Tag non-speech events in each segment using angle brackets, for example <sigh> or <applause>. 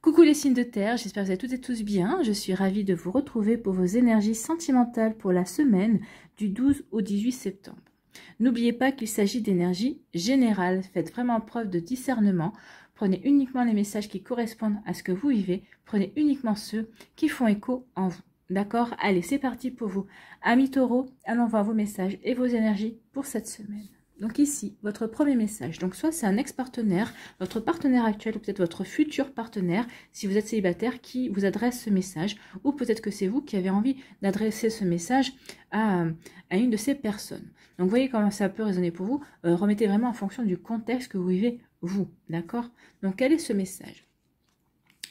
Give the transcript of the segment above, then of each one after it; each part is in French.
Coucou les signes de terre, j'espère que vous allez toutes et tous bien. Je suis ravie de vous retrouver pour vos énergies sentimentales pour la semaine du 12 au 18 septembre. N'oubliez pas qu'il s'agit d'énergie générale. Faites vraiment preuve de discernement. Prenez uniquement les messages qui correspondent à ce que vous vivez. Prenez uniquement ceux qui font écho en vous. D'accord Allez, c'est parti pour vous. Amis taureaux, allons voir vos messages et vos énergies pour cette semaine. Donc ici, votre premier message. Donc soit c'est un ex-partenaire, votre partenaire actuel ou peut-être votre futur partenaire, si vous êtes célibataire, qui vous adresse ce message. Ou peut-être que c'est vous qui avez envie d'adresser ce message à, une de ces personnes. Donc voyez comment ça peut résonner pour vous. Euh, remettez vraiment en fonction du contexte que vous vivez, vous. D'accord Donc quel est ce message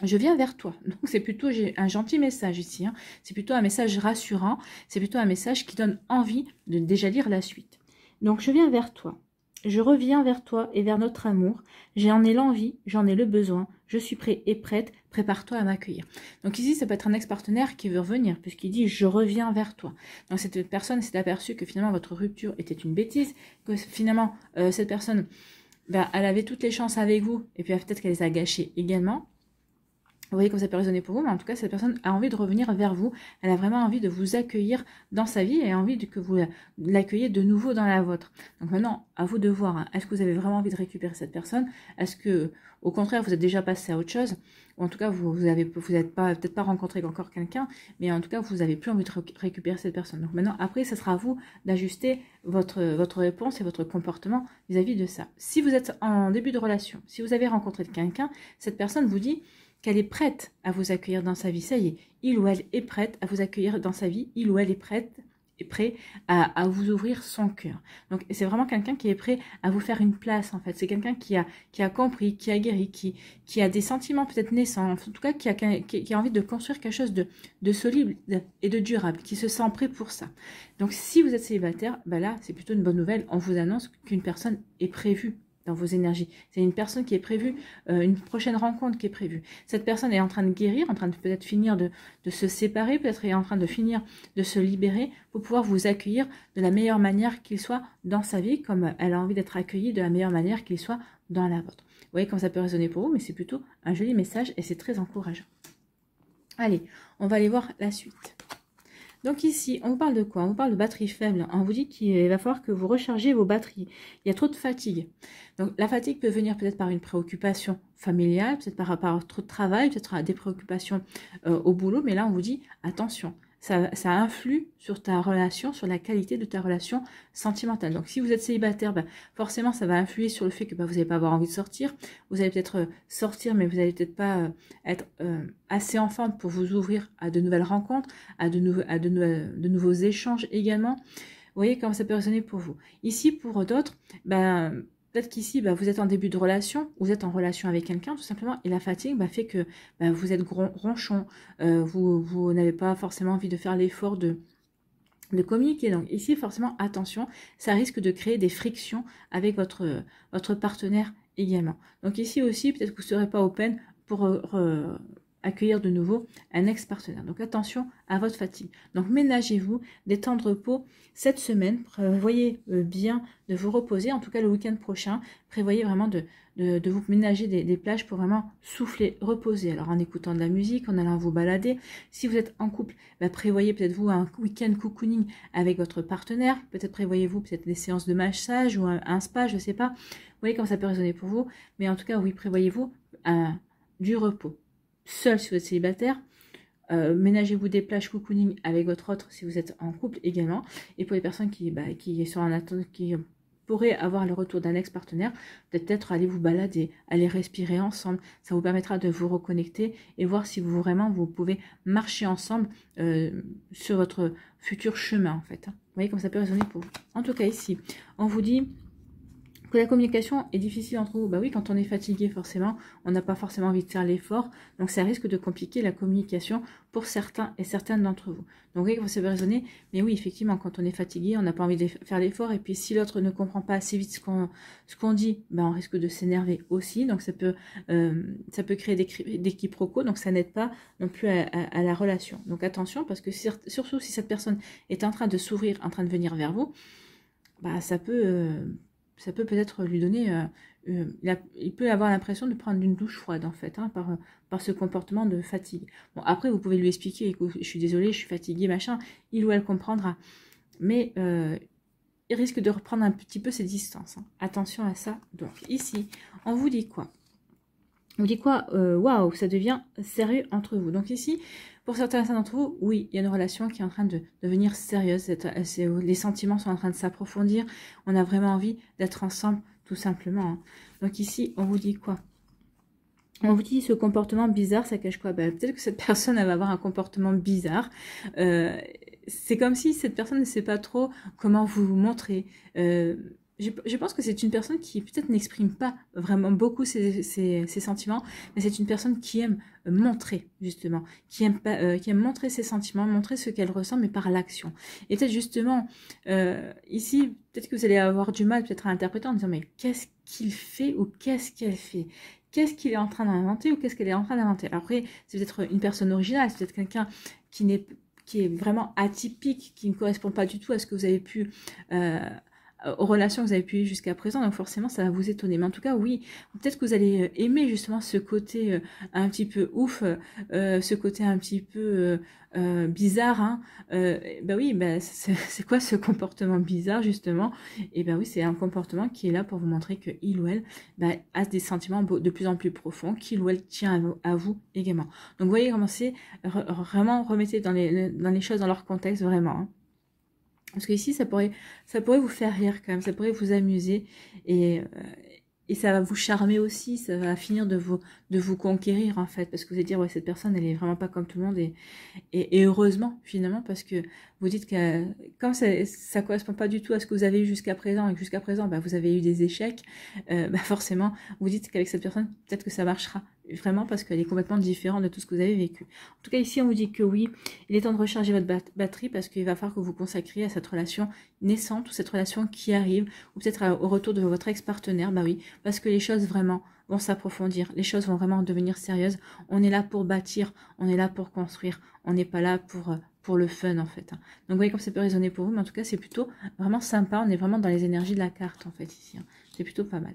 je viens vers toi. <laughs> Donc c'est plutôt un gentil message ici. Hein. C'est plutôt un message rassurant. C'est plutôt un message qui donne envie de déjà lire la suite. Donc je viens vers toi. Je reviens vers toi et vers notre amour. J'en ai l'envie, j'en ai le besoin. Je suis prêt et prête. Prépare-toi à m'accueillir. Donc ici, ça peut être un ex-partenaire qui veut revenir, puisqu'il dit je reviens vers toi. Donc cette personne s'est aperçue que finalement votre rupture était une bêtise, que finalement euh, cette personne, bah, elle avait toutes les chances avec vous, et puis peut-être qu'elle les a gâchées également. Vous voyez comme ça peut résonner pour vous, mais en tout cas, cette personne a envie de revenir vers vous. Elle a vraiment envie de vous accueillir dans sa vie et a envie que vous l'accueilliez de nouveau dans la vôtre. Donc maintenant, à vous de voir. Hein. Est-ce que vous avez vraiment envie de récupérer cette personne Est-ce que, au contraire, vous êtes déjà passé à autre chose Ou en tout cas, vous n'avez vous n'êtes pas peut-être pas rencontré encore quelqu'un, mais en tout cas, vous n'avez plus envie de récupérer cette personne. Donc maintenant, après, ce sera à vous d'ajuster votre, votre réponse et votre comportement vis à -vis de ça. Si vous êtes en début de relation, si vous avez rencontré quelqu'un, cette personne vous dit qu'elle est prête à vous accueillir dans sa vie. Ça y est, il ou elle est prête à vous accueillir dans sa vie, il ou elle est prête est prêt à, vous ouvrir son cœur. Donc c'est vraiment quelqu'un qui est prêt à vous faire une place en fait. C'est quelqu'un qui a, qui a compris, qui a guéri, qui, qui a des sentiments peut-être naissants, en tout cas qui a, qui, a envie de construire quelque chose de, de solide et de durable, qui se sent prêt pour ça. Donc si vous êtes célibataire, bah là c'est plutôt une bonne nouvelle, on vous annonce qu'une personne est prévue dans vos énergies. C'est une personne qui est prévue, euh, une prochaine rencontre qui est prévue. Cette personne est en train de guérir, en train de peut-être finir de, de, se séparer, peut-être est en train de finir de se libérer pour pouvoir vous accueillir de la meilleure manière qu'il soit dans sa vie, comme elle a envie d'être accueillie de la meilleure manière qu'il soit dans la vôtre. Vous voyez comment ça peut résonner pour vous, mais c'est plutôt un joli message et c'est très encourageant. Allez, on va aller voir la suite. Donc ici, on parle de quoi On parle de batterie faible. On vous dit qu'il va falloir que vous rechargez vos batteries. Il y a trop de fatigue. Donc la fatigue peut venir peut-être par une préoccupation familiale, peut-être par, rapport trop de travail, peut-être à des préoccupations euh, au boulot. Mais là, on vous dit attention, ça, ça, influe sur ta relation, sur la qualité de ta relation sentimentale. Donc si vous êtes célibataire, ben, forcément ça va influer sur le fait que ben, vous n'allez pas avoir envie de sortir, vous allez peut-être euh, sortir mais vous n'allez peut-être pas euh, être euh, assez en forme pour vous ouvrir à de nouvelles rencontres, à de, à de, nouveaux échanges également. Vous voyez comment ça peut résonner pour vous. Ici, pour d'autres, ben, Peut-être qu'ici, bah, vous êtes en début de relation, vous êtes en relation avec quelqu'un tout simplement, et la fatigue bah, fait que bah, vous êtes ronchon, euh, vous, n'avez pas forcément envie de faire l'effort de, de communiquer. Donc ici, forcément, attention, ça risque de créer des frictions avec votre, votre partenaire également. Donc ici aussi, peut-être que vous ne serez pas open pour... Euh, accueillir de nouveau un ex-partenaire. Donc attention à votre fatigue. Donc ménagez-vous des temps de repos cette semaine. Prévoyez euh, bien de vous reposer. En tout cas, le week-end prochain, prévoyez vraiment de, vous ménager des, plages pour vraiment souffler, reposer. Alors en écoutant de la musique, en allant vous balader. Si vous êtes en couple, bah, prévoyez peut-être vous un week-end cocooning avec votre partenaire. Peut-être prévoyez-vous peut-être des séances de massage ou un, un spa, je ne sais pas. Vous voyez comment ça peut résonner pour vous. Mais en tout cas, oui, prévoyez-vous euh, du repos seul si vous êtes célibataire. Euh, ménagez-vous des plages cocooning avec votre autre si vous êtes en couple également. Et pour les personnes qui, bah, sont en attente, qui pourraient avoir le retour d'un ex-partenaire, peut-être allez vous balader, aller respirer ensemble. Ça vous permettra de vous reconnecter et voir si vous vraiment vous pouvez marcher ensemble euh, sur votre futur chemin en fait. Hein. Vous voyez comme ça peut résonner pour vous. En tout cas ici, on vous dit que la communication est difficile entre vous, bah oui, quand on est fatigué forcément, on n'a pas forcément envie de faire l'effort, donc ça risque de compliquer la communication pour certains et certaines d'entre vous. Donc vous savez raisonner, mais oui, effectivement, quand on est fatigué, on n'a pas envie de faire l'effort, et puis si l'autre ne comprend pas assez vite ce qu'on dit, bah, on risque de s'énerver aussi, donc ça peut euh, ça peut créer des, quiproquos, donc ça n'aide pas non plus à, la relation. Donc attention, parce que surtout si cette personne est en train de s'ouvrir, en train de venir vers vous, bah ça peut euh, ça peut peut-être lui donner, euh, euh, il peut avoir l'impression de prendre une douche froide en fait, hein, par, ce comportement de fatigue. Bon, après vous pouvez lui expliquer, écoute, je suis désolée, je suis fatiguée, machin, il ou elle comprendra. Mais euh, il risque de reprendre un petit peu ses distances. Hein. Attention à ça. Donc ici, on vous dit quoi on dit quoi euh, Waouh, ça devient sérieux entre vous. Donc ici, pour certains d'entre vous, oui, il y a une relation qui est en train de devenir sérieuse. Les sentiments sont en train de s'approfondir. On a vraiment envie d'être ensemble, tout simplement. Hein. Donc ici, on vous dit quoi on vous dit ce comportement bizarre, ça cache quoi ben, Peut-être que cette <laughs> personne elle va avoir un comportement bizarre. Euh, c'est comme si cette personne ne sait pas trop comment vous vous montrer. Euh, je, je, pense que c'est une personne qui peut-être n'exprime pas vraiment beaucoup ses, sentiments, mais c'est une personne qui aime euh, montrer justement, qui aime, euh, qui aime montrer ses sentiments, montrer ce qu'elle ressent, mais par l'action. Et peut-être justement, euh, ici, peut-être que vous allez avoir du mal peut-être à interpréter en disant mais qu'est-ce qu'il fait ou qu'est-ce qu'elle fait Qu'est-ce qu'il est en train d'inventer ou qu'est-ce qu'elle est en train d'inventer Après, c'est peut-être une personne originale, c'est peut-être quelqu'un qui n'est qui est vraiment atypique, qui ne correspond pas du tout à ce que vous avez pu... Euh, aux relations que vous avez pu jusqu'à présent, donc forcément ça va vous étonner. Mais en tout cas, oui, peut-être que vous allez euh, aimer justement euh, euh, ce côté un petit peu ouf, ce côté un petit peu bizarre. Hein. bah oui, bah, <laughs> c'est quoi ce comportement bizarre justement Et ben oui, c'est un comportement qui est là pour vous montrer que il ou elle bah, a des sentiments de plus en plus profonds, qu'il ou elle tient à vous, également. Donc voyez comment c'est, vraiment remettez dans les, dans les choses dans leur contexte vraiment. Hein. Parce que ici, ça pourrait, ça pourrait vous faire rire quand même, ça pourrait vous amuser et, euh, et ça va vous charmer aussi, ça va finir de vous, de vous conquérir en fait, parce que vous allez dire ouais cette personne elle est vraiment pas comme tout le monde et, et, heureusement finalement parce que vous dites que quand ça, ça correspond pas du tout à ce que vous avez eu jusqu'à présent et que jusqu'à présent bah, vous avez eu des échecs, euh, bah forcément vous dites qu'avec cette personne peut-être que ça marchera, vraiment parce qu'elle est complètement différente de tout ce que vous avez vécu. En tout cas, ici, on vous dit que oui, il est temps de recharger votre batterie parce qu'il va falloir que vous consacriez à cette relation naissante ou cette relation qui arrive, ou peut-être euh, au retour de votre ex-partenaire, bah oui, parce que les choses vraiment vont s'approfondir, les choses vont vraiment devenir sérieuses. On est là pour bâtir, on est là pour construire, on n'est pas là pour... Euh, pour le fun en fait. Hein. Donc voyez comme ça peut résonner pour vous, mais en tout cas c'est plutôt vraiment sympa, on est vraiment dans les énergies de la carte en fait ici. Hein. C'est plutôt pas mal.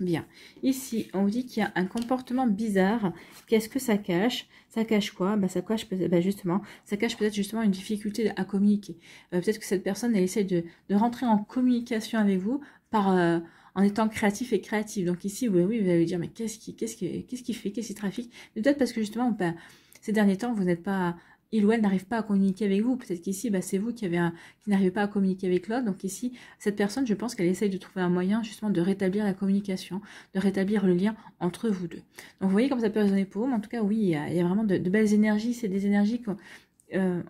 Bien, ici, on vous dit qu'il y a un comportement bizarre. Qu'est-ce que ça cache Ça cache quoi bah, Ça cache bah, justement, ça cache peut-être justement une difficulté à communiquer. Euh, peut-être que cette personne, elle essaie de, de, rentrer en communication avec vous par... Euh, en étant créatif et créatif. Donc ici, oui, oui vous allez vous dire, mais qu'est-ce qui, qu'est-ce qui, qu'est-ce qui fait, qu'est-ce qui trafique Peut-être parce que justement, bah, ces derniers temps, vous n'êtes pas il ou elle n'arrive pas à communiquer avec vous. Peut-être qu'ici, bah, c'est vous qui, avez un, qui n'arrivez pas à communiquer avec l'autre. Donc ici, cette personne, je pense qu'elle essaye de trouver un moyen justement de rétablir la communication, de rétablir le lien entre vous deux. Donc vous voyez comme ça peut résonner pour vous, mais en tout cas, oui, il y a, vraiment de, belles énergies. C'est des énergies qu'on... Euh,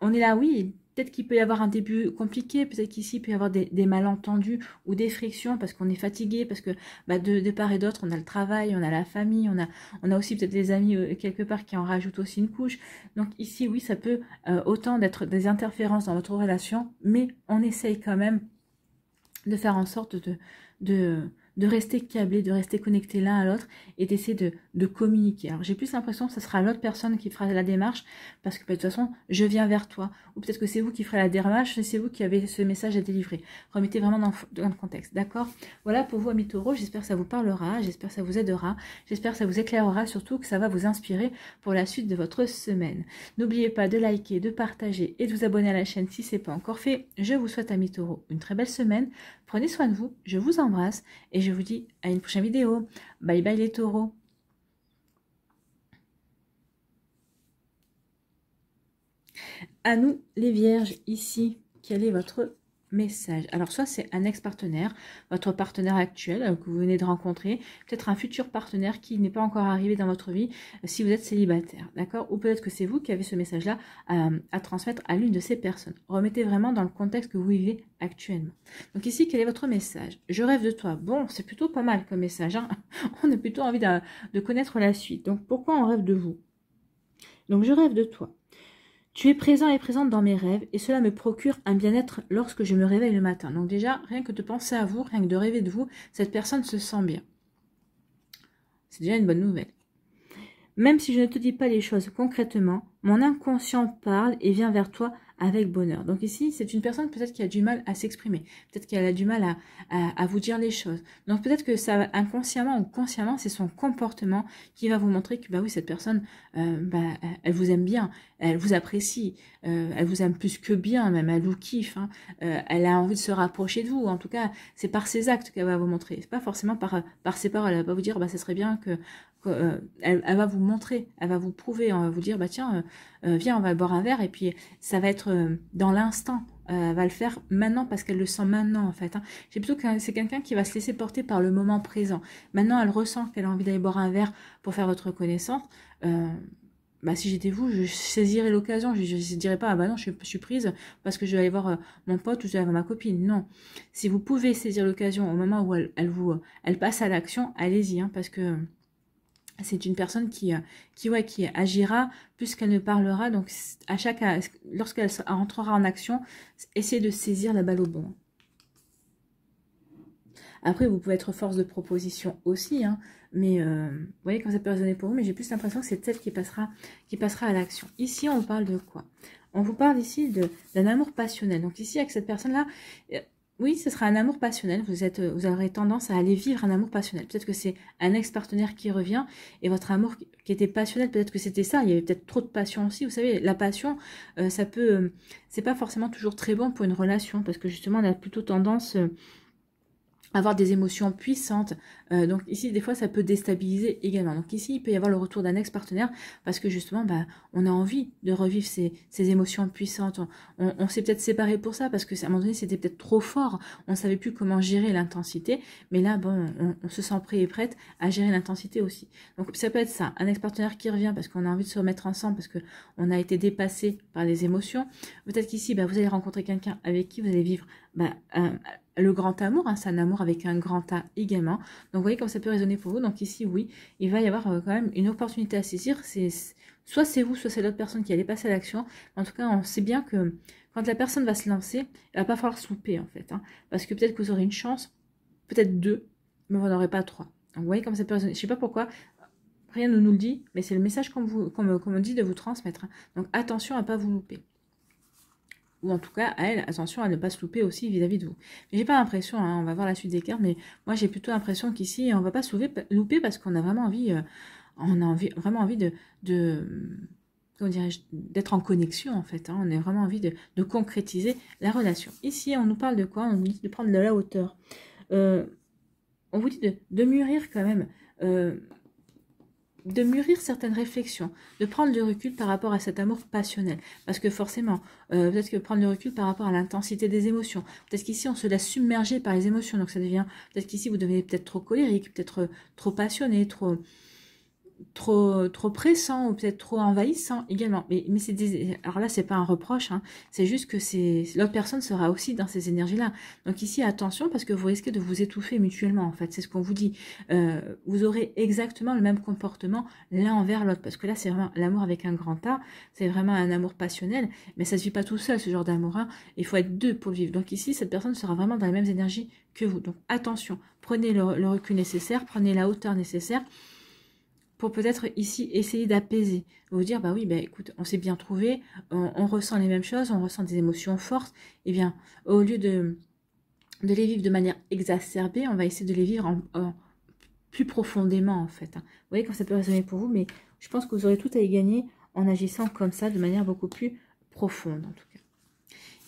on est là, oui, peut-être qu'il peut y avoir un début compliqué, peut-être qu'ici il peut y avoir des, malentendus ou des frictions parce qu'on est fatigué, parce que bah, de, part et d'autre, on a le travail, on a la famille, on a, on a aussi peut-être des amis euh, quelque part qui en rajoutent aussi une couche. Donc ici, oui, ça peut euh, autant d'être des interférences dans votre relation, mais on essaye quand même de faire en sorte de, de, de rester câblé, de rester connecté l'un à l'autre et d'essayer de, communiquer. Alors j'ai plus l'impression que ce sera l'autre personne qui fera la démarche parce que bah, de toute façon je viens vers toi ou peut-être que c'est vous qui ferez la démarche c'est vous qui avez ce message à délivrer. Remettez vraiment dans, dans le contexte, d'accord Voilà pour vous amis taureaux, j'espère que ça vous parlera, j'espère que ça vous aidera, j'espère que ça vous éclairera, surtout que ça va vous inspirer pour la suite de votre semaine. N'oubliez pas de liker, de partager et de vous abonner à la chaîne si ce n'est pas encore fait. Je vous souhaite amis taureaux une très belle semaine. Prenez soin de vous, je vous embrasse et je vous dis à une prochaine vidéo. Bye bye les taureaux À nous les vierges ici, quel est votre message. Alors soit c'est un ex-partenaire, votre partenaire actuel euh, que vous venez de rencontrer, peut-être un futur partenaire qui n'est pas encore arrivé dans votre vie euh, si vous êtes célibataire, d'accord Ou peut-être que c'est vous qui avez ce message-là à, transmettre à l'une de ces personnes. Remettez vraiment dans le contexte que vous vivez actuellement. Donc ici, quel est votre message Je rêve de toi. Bon, c'est plutôt pas mal comme message. Hein. <laughs> on a plutôt envie de connaître la suite. Donc pourquoi on rêve de vous Donc je rêve de toi. Tu es présent et présente dans mes rêves et cela me procure un bien-être lorsque je me réveille le matin. Donc déjà, rien que de penser à vous, rien que de rêver de vous, cette personne se sent bien. C'est déjà une bonne nouvelle. Même si je ne te dis pas les choses concrètement, mon inconscient parle et vient vers toi avec bonheur. Donc ici, c'est une personne peut-être qui a du mal à s'exprimer, peut-être qu'elle a du mal à, vous dire les choses. Donc peut-être que ça, inconsciemment ou consciemment, c'est son comportement qui va vous montrer que bah oui, cette personne, euh, bah, elle vous aime bien, elle vous apprécie, euh, elle vous aime plus que bien, même elle vous kiffe, hein. euh, elle a envie de se rapprocher de vous. En tout cas, c'est par ses actes qu'elle va vous montrer, c'est pas forcément par par ses paroles. Elle va pas vous dire bah ce serait bien que euh, elle, va vous montrer, elle va vous prouver, on va vous dire, bah tiens, euh, euh, viens, on va boire un verre, et puis ça va être dans l'instant, elle va le faire maintenant parce qu'elle le sent maintenant en fait. Hein. J'ai plutôt que c'est quelqu'un qui va se laisser porter par le moment présent. Maintenant, elle ressent qu'elle a envie d'aller boire un verre pour faire votre connaissance. bah, si j'étais vous, je saisirais l'occasion. Je ne dirais pas, ah, bah non, je, suis prise parce que je vais aller voir mon pote ou je vais aller voir ma copine. Non. Si vous pouvez saisir l'occasion au moment où elle, vous, elle passe à l'action, allez-y, hein, parce que c'est une personne qui, euh, qui, qui agira plus qu'elle ne parlera. Donc, à chaque, lorsqu'elle rentrera en action, essayez de saisir la balle au bon. Après, vous pouvez être force de proposition aussi, hein. mais euh, vous voyez quand ça peut résonner pour vous, mais j'ai plus l'impression que c'est celle qui passera, qui passera à l'action. Ici, on parle de quoi On vous parle ici d'un amour passionnel. Donc ici, avec cette personne-là, euh, oui, ce sera un amour passionnel. Vous, êtes, euh, vous aurez tendance à aller vivre un amour passionnel. Peut-être que c'est un ex-partenaire qui revient et votre amour qui était passionnel, peut-être que c'était ça. Il y avait peut-être trop de passion aussi. Vous savez, la passion, euh, ça peut, euh, c'est pas forcément toujours très bon pour une relation parce que justement, on a plutôt tendance avoir des émotions puissantes. Euh, donc ici, des fois, ça peut déstabiliser également. Donc ici, il peut y avoir le retour d'un ex-partenaire parce que justement, bah, on a envie de revivre ces, ces émotions puissantes. On, s'est peut-être séparé pour ça parce que à un moment donné, c'était peut-être trop fort. On ne savait plus comment gérer l'intensité. Mais là, bon, on, se sent prêt et prête à gérer l'intensité aussi. Donc ça peut être ça, un ex-partenaire qui revient parce qu'on a envie de se remettre ensemble, parce que on a été dépassé par les émotions. Peut-être qu'ici, bah, vous allez rencontrer quelqu'un avec qui vous allez vivre bah, le grand amour, hein, c'est un amour avec un grand A également. Donc vous voyez comme ça peut résonner pour vous. Donc ici, oui, il va y avoir euh, quand même une opportunité à saisir. Soit c'est vous, soit c'est l'autre personne qui allait passer à l'action. En tout cas, on sait bien que quand la personne va se lancer, il va pas falloir souper en fait. Hein. parce que peut-être que vous aurez une chance, peut-être deux, mais vous n'en pas trois. Donc vous voyez comme ça peut résonner. Je sais pas pourquoi, rien ne nous le dit, mais c'est le message qu'on qu me, dit de vous transmettre. Hein. Donc attention à ne pas vous louper ou en tout cas à elle, attention à ne pas se louper aussi vis-à-vis de vous. J'ai pas l'impression, hein, on va voir la suite des cartes, mais moi j'ai plutôt l'impression qu'ici on va pas se louper parce qu'on a vraiment envie, on a vraiment envie de, de d'être en connexion en fait. on a vraiment envie de, concrétiser la relation. Ici on nous parle de quoi On nous dit de prendre de la hauteur. Euh, on vous dit de, mûrir quand même. Euh, de mûrir certaines réflexions, de prendre le recul par rapport à cet amour passionnel. Parce que forcément, euh, peut-être que prendre le recul par rapport à l'intensité des émotions. Peut-être qu'ici, on se laisse submerger par les émotions. Donc ça devient, peut-être qu'ici, vous devenez peut-être trop colérique, peut-être trop passionné, trop trop, trop pressant ou peut-être trop envahissant également. Mais, mais c'est alors là, c'est pas un reproche, hein. c'est juste que c'est l'autre personne sera aussi dans ces énergies-là. Donc ici, attention parce que vous risquez de vous étouffer mutuellement. En fait, c'est ce qu'on vous dit. Euh, vous aurez exactement le même comportement l'un envers l'autre parce que là, c'est vraiment l'amour avec un grand A. C'est vraiment un amour passionnel, mais ça se vit pas tout seul ce genre d'amour. Hein. Il faut être deux pour vivre. Donc ici, cette personne sera vraiment dans les mêmes énergies que vous. Donc attention, prenez le recul nécessaire, prenez la hauteur nécessaire pour peut-être ici essayer d'apaiser, vous dire bah oui, bah écoute, on s'est bien trouvé, on, ressent les mêmes choses, on ressent des émotions fortes, et eh bien au lieu de, de les vivre de manière exacerbée, on va essayer de les vivre en, plus profondément en fait. Hein. Vous voyez quand ça peut résonner pour vous, mais je pense que vous aurez tout à y gagner en agissant comme ça, de manière beaucoup plus profonde en tout cas.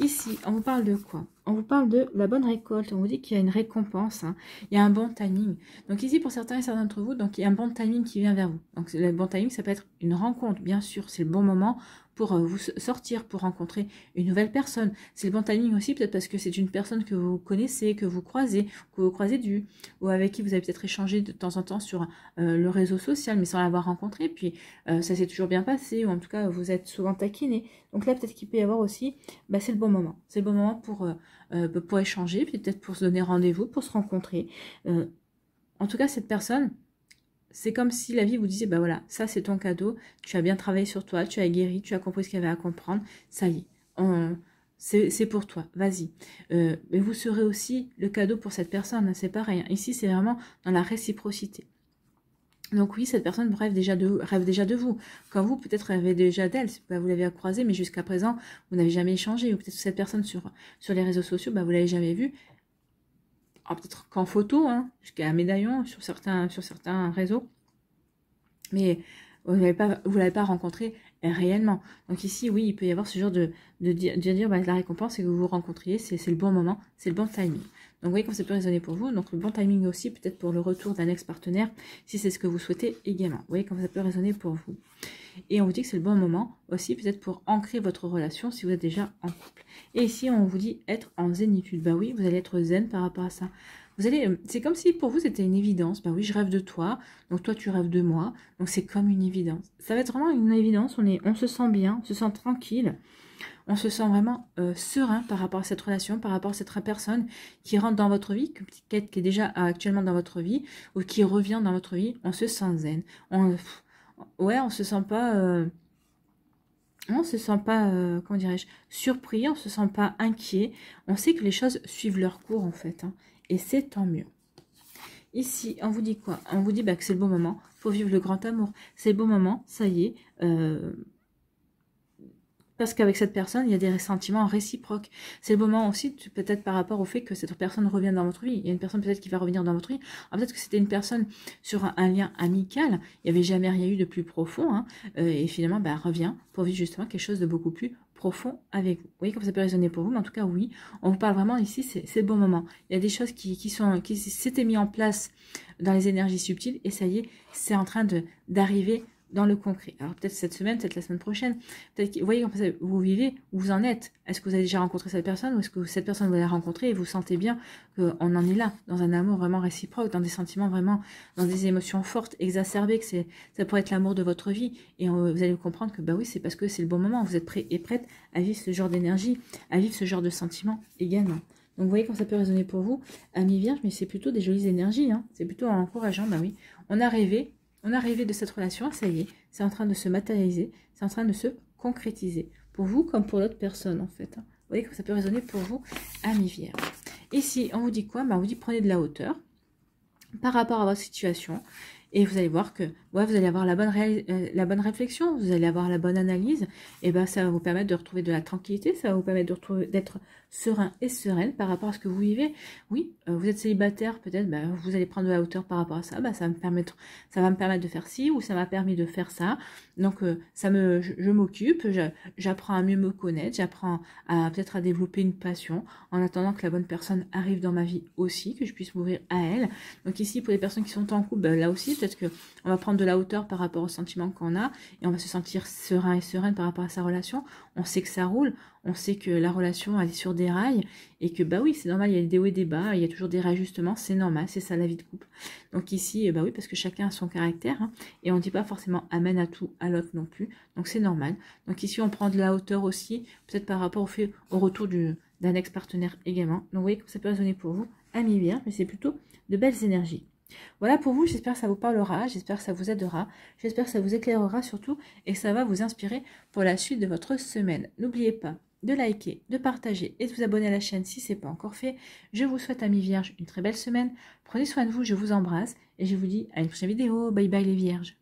Ici, on vous parle de quoi on vous parle de la bonne récolte, on vous dit qu'il y a une récompense, hein. il y a un bon timing. Donc ici, pour certains et certains d'entre vous, donc il y a un bon timing qui vient vers vous. Donc le bon timing, ça peut être une rencontre, bien sûr, c'est le bon moment, pour euh, vous sortir, pour rencontrer une nouvelle personne. C'est le bon timing aussi, peut-être parce que c'est une personne que vous connaissez, que vous croisez, que vous croisez du, ou avec qui vous avez peut-être échangé de temps en temps sur euh, le réseau social, mais sans l'avoir rencontré, puis euh, ça s'est toujours bien passé, ou en tout cas, vous êtes souvent taquiné. Donc là, peut-être qu'il peut y avoir aussi, bah, c'est le bon moment. C'est le bon moment pour, bah, pour échanger, puis peut-être pour se donner rendez-vous, pour se rencontrer. en tout cas, cette personne, c'est comme si la vie vous disait, bah voilà, ça c'est ton cadeau, tu as bien travaillé sur toi, tu as guéri, tu as compris ce qu'il y avait à comprendre, ça y est, c'est pour toi, vas-y. Euh, mais vous serez aussi le cadeau pour cette personne, hein, c'est pareil. Ici, c'est vraiment dans la réciprocité. Donc oui, cette personne rêve déjà de, rêve déjà de vous. Quand vous, peut-être rêvez déjà d'elle, vous l'avez croisée, mais jusqu'à présent, vous n'avez jamais échangé. Ou peut-être cette personne sur, sur les réseaux sociaux, vous bah, vous l'avez jamais vue, peut-être qu'en photo, hein, jusqu'à un médaillon sur certains, sur certains réseaux. Mais vous ne l'avez pas rencontré réellement. Donc ici, oui, il peut y avoir ce genre de, de, de dire, bah, la récompense, c'est que vous vous rencontriez, c'est le bon moment, c'est le bon timing. Donc vous voyez quand ça peut résonner pour vous, donc le bon timing aussi peut-être pour le retour d'un ex-partenaire, si c'est ce que vous souhaitez également. Vous voyez quand ça peut résonner pour vous. Et on vous dit que c'est le bon moment aussi peut-être pour ancrer votre relation si vous êtes déjà en couple. Et ici on vous dit être en zénitude. Bah oui, vous allez être zen par rapport à ça. Vous allez, euh, c'est comme si pour vous c'était une évidence. Bah oui, je rêve de toi, donc toi tu rêves de moi, donc c'est comme une évidence. Ça va être vraiment une évidence. On est, on se sent bien, on se sent tranquille on se sent vraiment euh, serein par rapport à cette relation, par rapport à cette personne qui rentre dans votre vie, qui est déjà euh, actuellement dans votre vie, ou qui revient dans votre vie, on se sent zen. On, ouais, on se sent pas... Euh, on se sent pas, comment dirais-je, surpris, on se sent pas inquiet. On sait que les choses suivent leur cours, en fait. Hein, et c'est tant mieux. Ici, on vous dit quoi On vous dit bah, que c'est le bon moment. faut vivre le grand amour. C'est le bon moment, ça y est parce qu'avec cette personne, il y a des sentiments réciproques. C'est le moment aussi, peut-être par rapport au fait que cette personne revient dans votre vie. Il y a une personne peut-être qui va revenir dans votre vie. Ah, peut-être que c'était une personne sur un, lien amical, il n'y avait jamais rien eu de plus profond, hein. euh, et finalement, ben bah, revient pour vivre justement quelque chose de beaucoup plus profond avec vous. Vous voyez comme ça peut résonner pour vous, mais en tout cas, oui, on vous parle vraiment ici, c'est le bon moment. Il y a des choses qui, qui sont qui s'étaient mis en place dans les énergies subtiles, et ça y est, c'est en train d'arriver dans le concret. Alors peut-être cette semaine, peut-être la semaine prochaine, peut-être vous voyez comment vous vivez, où vous en êtes. Est-ce que vous avez déjà rencontré cette personne ou est-ce que cette personne vous l'a rencontrée et vous sentez bien qu'on en est là, dans un amour vraiment réciproque, dans des sentiments vraiment, dans des émotions fortes, exacerbées, que c'est, ça pourrait être l'amour de votre vie. Et vous allez comprendre que bah oui, c'est parce que c'est le bon moment, vous êtes prêt et prête à vivre ce genre d'énergie, à vivre ce genre de sentiment également. Donc vous voyez comment ça peut résonner pour vous, ami vierge. mais c'est plutôt des jolies énergies, hein. c'est plutôt encourageant, ben oui. On a rêvé, on est arrivé de cette relation, ça y est, c'est en train de se matérialiser, c'est en train de se concrétiser, pour vous comme pour l'autre personne en fait. Vous voyez comme ça peut résonner pour vous, amis Vierge. Ici, on vous dit quoi bah, On vous dit prenez de la hauteur par rapport à votre situation, et vous allez voir que vous allez avoir la bonne, euh, la bonne réflexion, vous allez avoir la bonne analyse, et eh ben ça va vous permettre de retrouver de la tranquillité, ça va vous permettre d'être serein et sereine par rapport à ce que vous vivez. Oui, euh, vous êtes célibataire, peut-être, ben, vous allez prendre de la hauteur par rapport à ça, bah, ça, va me permettre, ça va me permettre de faire ci, ou ça m'a permis de faire ça, donc euh, ça me, je, m'occupe, j'apprends à mieux me connaître, j'apprends à peut-être à développer une passion, en attendant que la bonne personne arrive dans ma vie aussi, que je puisse m'ouvrir à elle. Donc ici, pour les personnes qui sont en couple, ben, là aussi, peut-être qu'on va prendre de la hauteur par rapport au sentiment qu'on a et on va se sentir serein et sereine par rapport à sa relation. On sait que ça roule, on sait que la relation elle est sur des rails et que bah oui, c'est normal, il y a des hauts et des bas, il y a toujours des réajustements, c'est normal, c'est ça la vie de couple. Donc ici, euh, bah oui, parce que chacun a son caractère hein, et on ne dit pas forcément amène à tout à l'autre non plus, donc c'est normal. Donc ici, on prend de la hauteur aussi, peut-être par rapport au fait au retour d'un ex-partenaire également. Donc vous voyez que ça peut résonner pour vous, amis bien, mais c'est plutôt de belles énergies. Voilà pour vous, j'espère que ça vous parlera, j'espère que ça vous aidera, j'espère que ça vous éclairera surtout et ça va vous inspirer pour la suite de votre semaine. N'oubliez pas de liker, de partager et de vous abonner à la chaîne si ce n'est pas encore fait. Je vous souhaite, amis vierges, une très belle semaine. Prenez soin de vous, je vous embrasse et je vous dis à une prochaine vidéo. Bye bye les vierges.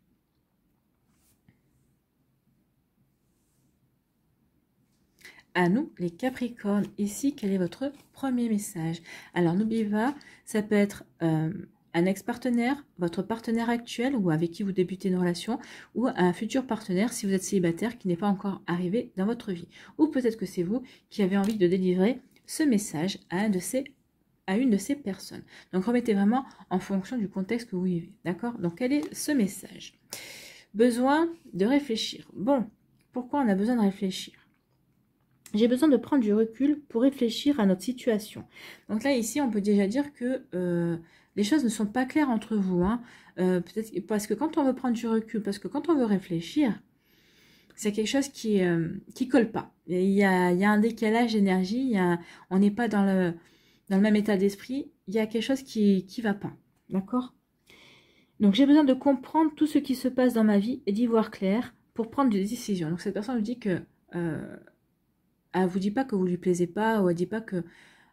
à nous les Capricornes. Ici, quel est votre premier message Alors n'oubliez pas, ça peut être euh, un ex-partenaire, votre partenaire actuel ou avec qui vous débutez une relation, ou un futur partenaire si vous êtes célibataire qui n'est pas encore arrivé dans votre vie. Ou peut-être que c'est vous qui avez envie de délivrer ce message à, un de ces, à une de ces personnes. Donc remettez vraiment en fonction du contexte que vous vivez. D'accord Donc quel est ce message Besoin de réfléchir. Bon, pourquoi on a besoin de réfléchir j'ai besoin de prendre du recul pour réfléchir à notre situation. Donc là, ici, on peut déjà dire que euh, les choses ne sont pas claires entre vous. Hein. Euh, peut-être parce que quand on veut prendre du recul, parce que quand on veut réfléchir, c'est quelque chose qui ne euh, qui colle pas. Il y a, il y a un décalage d'énergie. On n'est pas dans le dans le même état d'esprit. Il y a quelque chose qui ne va pas. D'accord. Donc j'ai besoin de comprendre tout ce qui se passe dans ma vie et d'y voir clair pour prendre des décisions. Donc cette personne me dit que elle ah, vous dit pas que vous lui plaisez pas, ou elle dit pas que,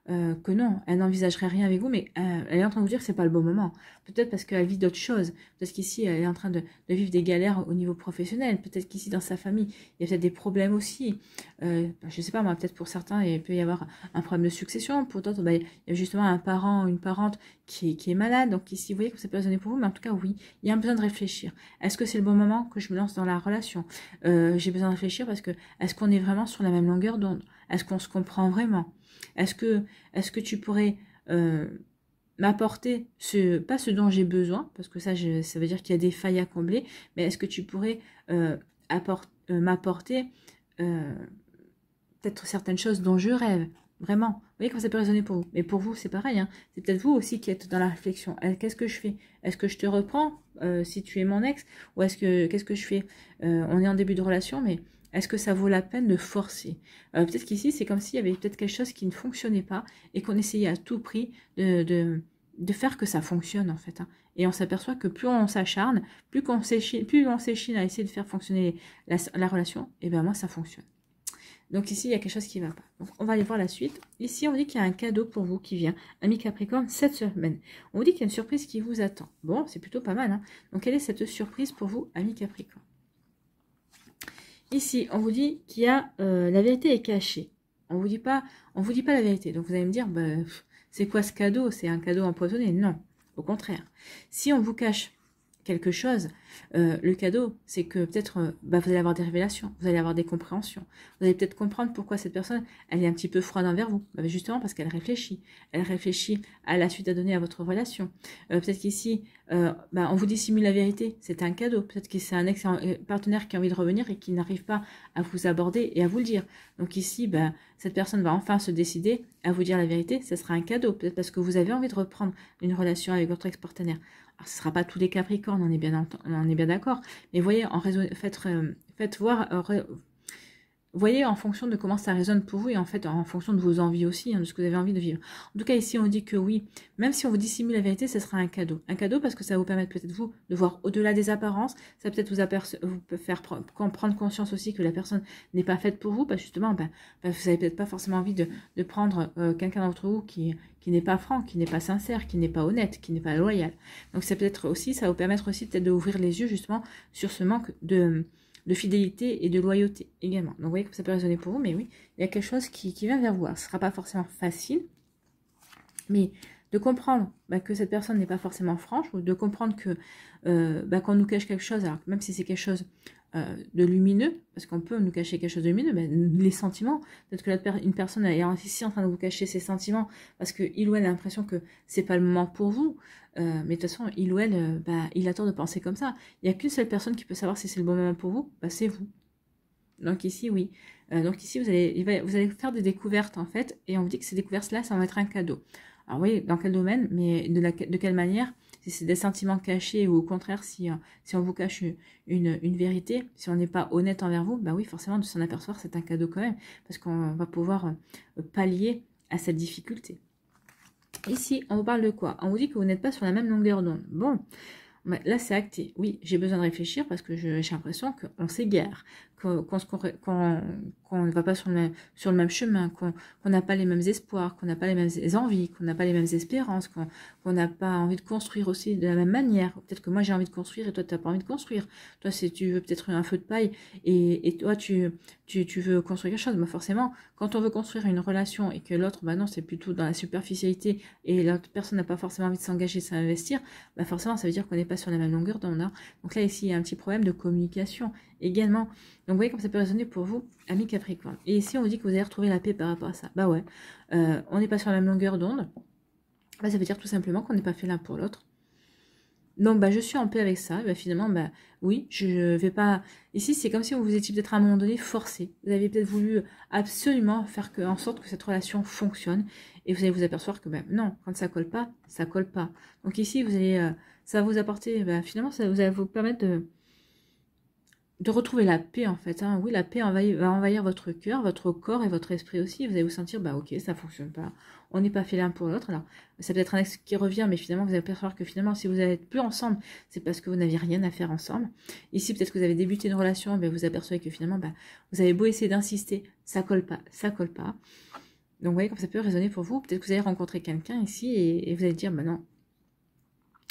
euh, non, elle n'envisagerait rien avec vous, mais euh, elle est en train de vous dire que ce n'est pas le bon moment. Peut-être parce qu'elle vit d'autres choses. Peut-être qu'ici, elle est en train de, vivre des galères au niveau professionnel. Peut-être qu'ici, dans sa famille, il y a peut-être des problèmes aussi. Euh, bah, je ne sais pas, moi, peut-être pour certains, il peut y avoir un problème de succession. Pour d'autres, bah, il y a justement un parent ou une parente qui est, malade. Donc ici, vous voyez que ça peut résonner pour vous, mais en tout cas, oui, il y a un besoin de réfléchir. Est-ce que c'est le bon moment que je me lance dans la relation euh, J'ai besoin de réfléchir parce que est-ce qu'on est vraiment sur la même longueur d'onde Est-ce qu'on se comprend vraiment Est-ce que, est-ce que tu pourrais euh, m'apporter ce pas ce dont j'ai besoin parce que ça, ça veut dire qu'il y a des failles à combler, mais est-ce que tu pourrais euh, m'apporter peut-être certaines choses dont je rêve Vraiment. Vous voyez comment ça peut résonner pour vous. Mais pour vous, c'est pareil. Hein. C'est peut-être vous aussi qui êtes dans la réflexion. Euh, qu'est-ce que je fais Est-ce que je te reprends euh, si tu es mon ex Ou est-ce que qu'est-ce que je fais euh, On est en début de relation, mais est-ce que ça vaut la peine de forcer Peut-être qu'ici, c'est comme s'il y avait peut-être quelque chose qui ne fonctionnait pas et qu'on essayait à tout prix de, faire que ça fonctionne, en fait. Hein. Et on s'aperçoit que plus on s'acharne, plus, qu'on plus on s'échine à essayer de faire fonctionner la, la relation, et eh bien moi, ça fonctionne. Donc ici, il y a quelque chose qui ne va pas. Donc on va aller voir la suite. Ici, on dit qu'il y a un cadeau pour vous qui vient. Ami Capricorne, cette semaine. On vous dit qu'il y a une surprise qui vous attend. Bon, c'est plutôt pas mal. Hein. Donc quelle est cette surprise pour vous, ami Capricorne Ici, on vous dit qu'il y a euh, la vérité est cachée. On vous dit pas, on vous dit pas la vérité. Donc vous allez me dire, bah, c'est quoi ce cadeau C'est un cadeau empoisonné Non, au contraire. Si on vous cache quelque chose, euh, le cadeau, c'est que peut-être euh, bah, vous allez avoir des révélations, vous allez avoir des compréhensions, vous allez peut-être comprendre pourquoi cette personne, elle est un petit peu froide envers vous, bah, justement parce qu'elle réfléchit, elle réfléchit à la suite à donner à votre relation. Euh, peut-être qu'ici, bah, on vous dissimule la vérité, c'est un cadeau, peut-être que c'est un excellent partenaire qui a envie de revenir et qui n'arrive pas à vous aborder et à vous le dire. Donc ici, cette personne va enfin se décider à vous dire la vérité, ce sera un cadeau, peut-être parce que vous avez envie de reprendre une relation avec votre ex-partenaire. Ah, ce ne sera pas tous les Capricornes, on est bien, bien d'accord. Mais voyez, en faites, euh, faites voir, euh, voyez en fonction de comment ça résonne pour vous et en fait en fonction de vos envies aussi, hein, de ce que vous avez envie de vivre. En tout cas, ici, on dit que oui, même si on vous dissimule la vérité, ce sera un cadeau. Un cadeau parce que ça vous permet peut-être vous de voir au-delà des apparences, ça peut-être vous, vous faire prendre conscience aussi que la personne n'est pas faite pour vous, parce justement, ben, ben vous n'avez peut-être pas forcément envie de, prendre euh, quelqu'un d'entre vous qui, qui n'est pas franc, qui n'est pas sincère, qui n'est pas honnête, qui n'est pas loyal. Donc ça peut-être aussi, ça va vous permettre aussi peut-être d'ouvrir les yeux justement sur ce manque de de fidélité et de loyauté également. Donc vous voyez que ça peut résonner pour vous, mais oui, il y a quelque chose qui, qui vient vers vous. ce ne sera pas forcément facile, mais de comprendre bah, que cette personne n'est pas forcément franche, ou de comprendre que euh, bah, qu'on nous cache quelque chose, alors même si c'est quelque chose euh, de lumineux, parce qu'on peut nous cacher quelque chose de lumineux, les sentiments. Peut-être que une personne est ici en train de vous cacher ses sentiments, parce qu'il ou elle a l'impression que c'est pas le moment pour vous. Euh, mais de toute façon, il ou elle, euh, bah, il a tort de penser comme ça. Il n'y a qu'une seule personne qui peut savoir si c'est le bon moment pour vous, bah, c'est vous. Donc ici, oui. donc ici, vous allez, vous allez faire des découvertes, en fait, et on vous dit que ces découvertes-là, ça va être un cadeau. Alors oui, dans quel domaine, mais de quelle manière si c'est des sentiments cachés ou au contraire euh, si, on vous cache une, une vérité, si on n'est pas honnête envers vous, bah oui, forcément de s'en apercevoir, c'est un cadeau quand même, parce qu'on va pouvoir euh, pallier à cette difficulté. Ici, on vous parle de quoi On vous dit que vous n'êtes pas sur la même longueur d'onde. Bon, Là, c'est acté. Oui, j'ai besoin de réfléchir parce que j'ai l'impression qu'on s'égare, qu'on qu ne va pas sur le même, sur le même chemin, qu'on n'a pas les mêmes espoirs, qu'on n'a pas les mêmes envies, qu'on n'a pas les mêmes espérances, qu'on n'a pas envie de construire aussi de la même manière. Peut-être que moi, j'ai envie de construire et toi, tu n'as pas envie de construire. Toi, tu veux peut-être un feu de paille et, et toi, tu, tu, tu, veux construire quelque chose. Mais forcément, quand on veut construire une relation et que l'autre, bah c'est plutôt dans la superficialité et l'autre personne n'a pas forcément envie de s'engager, de s'investir, bah forcément, ça veut dire qu'on n'est pas sur la même longueur d'onde. Hein. Donc là, ici, il y a un petit problème de communication également. Donc vous voyez comme ça peut résonner pour vous, ami Capricorne. Et ici, on vous dit que vous allez retrouver la paix par rapport à ça. Bah ouais, euh, on n'est pas sur la même longueur d'onde. Bah, ça veut dire tout simplement qu'on n'est pas fait l'un pour l'autre. Donc bah, je suis en paix avec ça. Bah, finalement, bah, oui, je vais pas... Ici, c'est comme si vous vous étiez peut-être à un moment donné forcé. Vous avez peut-être voulu absolument faire que, en sorte que cette relation fonctionne. Et vous allez vous apercevoir que bah, non, quand ça colle pas, ça colle pas. Donc ici, vous allez... Euh, ça va vous apporter, eh ben, finalement, ça va vous permettre de, retrouver la paix en fait. Hein. Oui, la paix va envahir votre cœur, votre corps et votre esprit aussi. Vous allez vous sentir, bah ok, ça fonctionne pas. On n'est pas fait l'un pour l'autre. Alors, ça peut être un ex qui revient, mais finalement, vous allez percevoir que finalement, si vous n'êtes plus ensemble, c'est parce que vous n'aviez rien à faire ensemble. Ici, peut-être que vous avez débuté une relation, mais vous apercevez que finalement, bah, vous avez beau essayer d'insister, ça colle pas, ça colle pas. Donc, vous voyez comme ça peut résonner pour vous. Peut-être que vous allez rencontrer quelqu'un ici et, vous allez dire, bah non,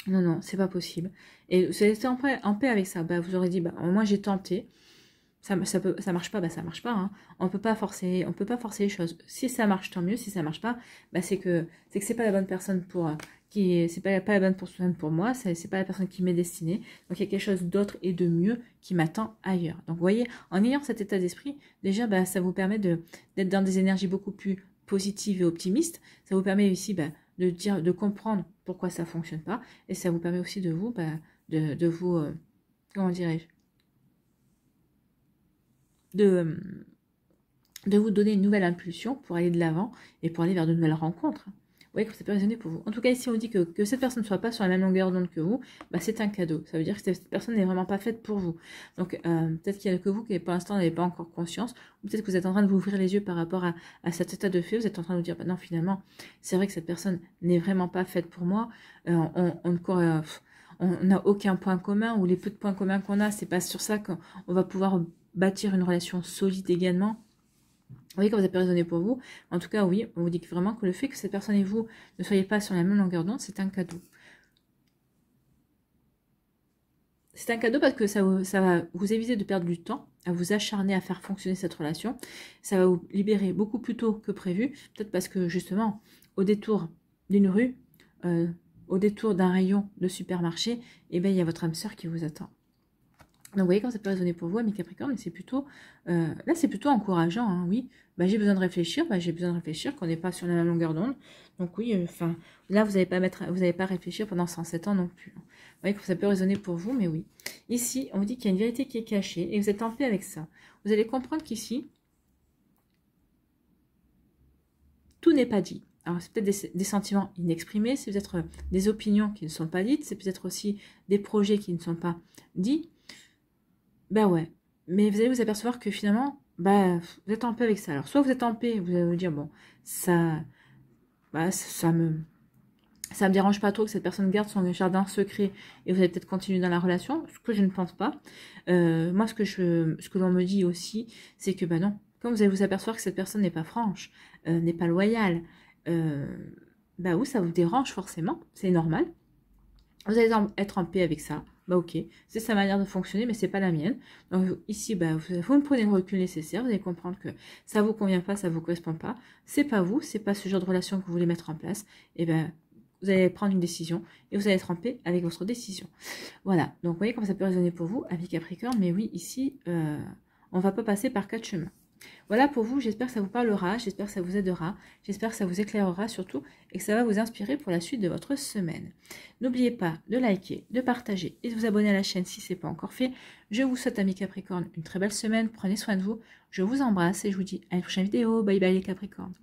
non, non, c'est pas possible. Et vous en paix, avec ça. Bah, vous aurez dit, bah, moi j'ai tenté. Ça, ça, marche pas, bah ça marche pas. Hein. On peut pas forcer, on peut pas forcer les choses. Si ça marche, tant mieux. Si ça ne marche pas, bah c'est que c'est que pas la bonne personne pour euh, qui, c'est pas, pas la bonne personne pour moi. C'est pas la personne qui m'est destinée. Donc il y a quelque chose d'autre et de mieux qui m'attend ailleurs. Donc vous voyez, en ayant cet état d'esprit, déjà bah, ça vous permet d'être dans des énergies beaucoup plus positives et optimistes. Ça vous permet aussi bah, de dire, de comprendre pourquoi ça fonctionne pas. Et ça vous permet aussi de vous, bah, de, vous, euh, comment de, de vous donner une nouvelle impulsion pour aller de l'avant et pour aller vers de nouvelles rencontres que ça peut résonner pour vous. En tout cas, ici, on dit que, cette personne ne soit pas sur la même longueur d'onde que vous, bah, c'est un cadeau. Ça veut dire que cette personne n'est vraiment pas faite pour vous. Donc, euh, peut-être qu'il y a que vous qui, pour l'instant, n'avez pas encore conscience, ou peut-être que vous êtes en train de vous ouvrir les yeux par rapport à, cet état de fait. Vous êtes en train de vous dire, bah, non, finalement, c'est vrai que cette personne n'est vraiment pas faite pour moi. Euh, on, euh, on n'a aucun point commun, ou les peu de points communs qu'on a, c'est pas sur ça qu'on va pouvoir bâtir une relation solide également voyez vous vous peut raisonné pour vous. En tout cas, oui, on vous dit vraiment que le fait que cette personne et vous ne soyez pas sur la même longueur d'onde, c'est un cadeau. C'est un cadeau parce que ça, va vous éviter de perdre du temps, à vous acharner à faire fonctionner cette relation. Ça va vous libérer beaucoup plus tôt que prévu, peut-être parce que justement, au détour d'une rue, euh, au détour d'un rayon de supermarché, eh ben, il y a votre âme sœur qui vous attend. Donc vous voyez comme ça peut résonner pour vous, ami Capricorne, mais c'est plutôt, euh, là c'est plutôt encourageant, hein, oui. Bah, j'ai besoin de réfléchir, bah, j'ai besoin de réfléchir, qu'on n'est pas sur la même longueur d'onde. Donc oui, euh, enfin, là vous n'allez pas mettre, vous pas réfléchir pendant 107 ans non plus. Hein. Vous voyez que ça peut résonner pour vous, mais oui. Ici, on vous dit qu'il y a une vérité qui est cachée et vous êtes en paix avec ça. Vous allez comprendre qu'ici, tout n'est pas dit. Alors, c'est peut-être des, sentiments inexprimés, c'est peut-être des opinions qui ne sont pas dites, c'est peut-être aussi des projets qui ne sont pas dits, bah ouais. Mais vous allez vous apercevoir que finalement, bah, vous êtes en paix avec ça. Alors, soit vous êtes en paix, vous allez vous dire, bon, ça, bah, ça me, ça me dérange pas trop que cette personne garde son jardin secret et vous allez peut-être continuer dans la relation, ce que je ne pense pas. Euh, moi, ce que je, que l'on me dit aussi, c'est que, bah non, quand vous allez vous apercevoir que cette personne n'est pas franche, euh, n'est pas loyale, ben bah oui, ça vous dérange forcément, c'est normal. Vous allez être en paix avec ça bah ok, c'est sa manière de fonctionner, mais c'est pas la mienne. Donc ici, bah, vous, vous prenez le recul nécessaire, vous allez comprendre que ça vous convient pas, ça vous correspond pas, c'est pas vous, c'est pas ce genre de relation que vous voulez mettre en place, et eh ben vous allez prendre une décision et vous allez tremper avec votre décision. Voilà, donc vous voyez comment ça peut résonner pour vous avec Capricorne, mais oui, ici, on euh, on va pas passer par quatre chemins. Voilà pour vous, j'espère que ça vous parlera, j'espère que ça vous aidera, j'espère que ça vous éclairera surtout et que ça va vous inspirer pour la suite de votre semaine. N'oubliez pas de liker, de partager et de vous abonner à la chaîne si ce n'est pas encore fait. Je vous souhaite, amis Capricorne une très belle semaine, prenez soin de vous, je vous embrasse et je vous dis à une prochaine vidéo. Bye bye les Capricornes.